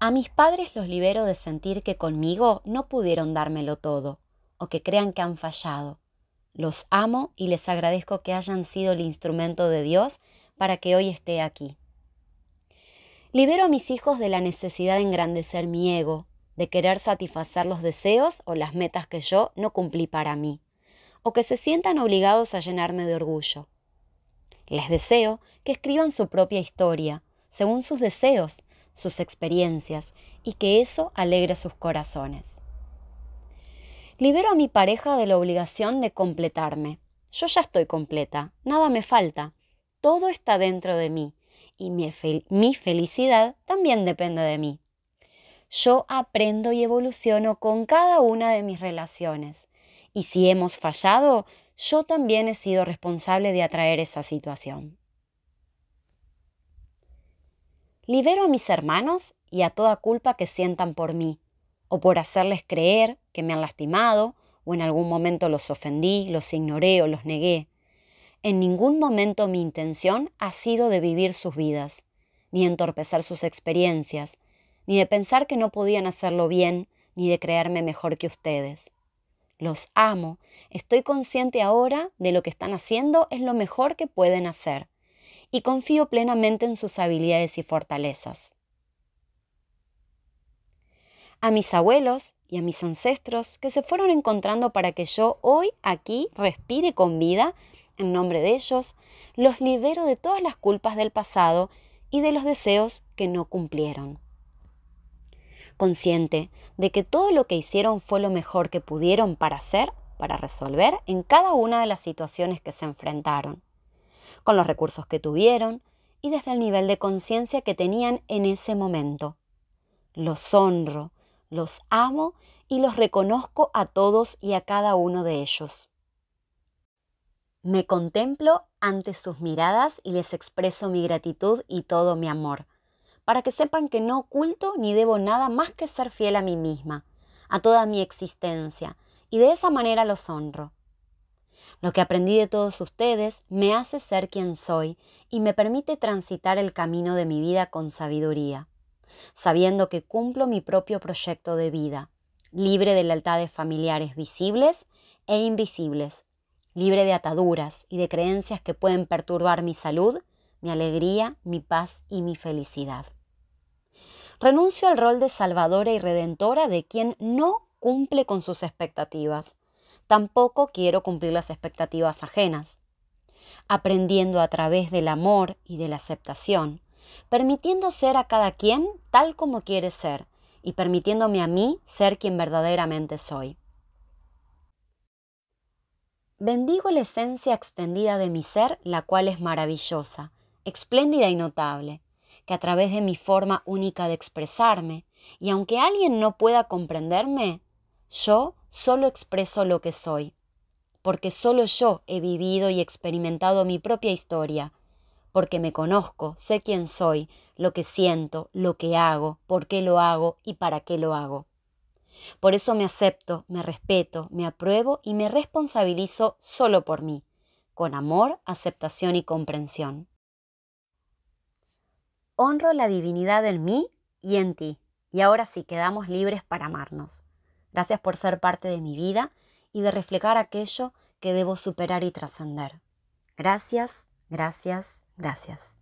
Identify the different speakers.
Speaker 1: A mis padres los libero de sentir que conmigo no pudieron dármelo todo, o que crean que han fallado. Los amo y les agradezco que hayan sido el instrumento de Dios para que hoy esté aquí. Libero a mis hijos de la necesidad de engrandecer mi ego, de querer satisfacer los deseos o las metas que yo no cumplí para mí, o que se sientan obligados a llenarme de orgullo. Les deseo que escriban su propia historia, según sus deseos, sus experiencias y que eso alegre sus corazones. Libero a mi pareja de la obligación de completarme. Yo ya estoy completa, nada me falta, todo está dentro de mí y mi, mi felicidad también depende de mí. Yo aprendo y evoluciono con cada una de mis relaciones y si hemos fallado, yo también he sido responsable de atraer esa situación. Libero a mis hermanos y a toda culpa que sientan por mí, o por hacerles creer que me han lastimado, o en algún momento los ofendí, los ignoré o los negué. En ningún momento mi intención ha sido de vivir sus vidas, ni entorpecer sus experiencias, ni de pensar que no podían hacerlo bien, ni de creerme mejor que ustedes. Los amo, estoy consciente ahora de lo que están haciendo es lo mejor que pueden hacer y confío plenamente en sus habilidades y fortalezas. A mis abuelos y a mis ancestros que se fueron encontrando para que yo hoy aquí respire con vida, en nombre de ellos, los libero de todas las culpas del pasado y de los deseos que no cumplieron. Consciente de que todo lo que hicieron fue lo mejor que pudieron para hacer, para resolver en cada una de las situaciones que se enfrentaron con los recursos que tuvieron y desde el nivel de conciencia que tenían en ese momento. Los honro, los amo y los reconozco a todos y a cada uno de ellos. Me contemplo ante sus miradas y les expreso mi gratitud y todo mi amor, para que sepan que no oculto ni debo nada más que ser fiel a mí misma, a toda mi existencia, y de esa manera los honro. Lo que aprendí de todos ustedes me hace ser quien soy y me permite transitar el camino de mi vida con sabiduría, sabiendo que cumplo mi propio proyecto de vida, libre de lealtades familiares visibles e invisibles, libre de ataduras y de creencias que pueden perturbar mi salud, mi alegría, mi paz y mi felicidad. Renuncio al rol de salvadora y redentora de quien no cumple con sus expectativas Tampoco quiero cumplir las expectativas ajenas. Aprendiendo a través del amor y de la aceptación, permitiendo ser a cada quien tal como quiere ser y permitiéndome a mí ser quien verdaderamente soy. Bendigo la esencia extendida de mi ser, la cual es maravillosa, espléndida y notable, que a través de mi forma única de expresarme, y aunque alguien no pueda comprenderme, yo solo expreso lo que soy, porque solo yo he vivido y experimentado mi propia historia, porque me conozco, sé quién soy, lo que siento, lo que hago, por qué lo hago y para qué lo hago. Por eso me acepto, me respeto, me apruebo y me responsabilizo solo por mí, con amor, aceptación y comprensión. Honro la divinidad en mí y en ti, y ahora sí quedamos libres para amarnos. Gracias por ser parte de mi vida y de reflejar aquello que debo superar y trascender. Gracias, gracias, gracias.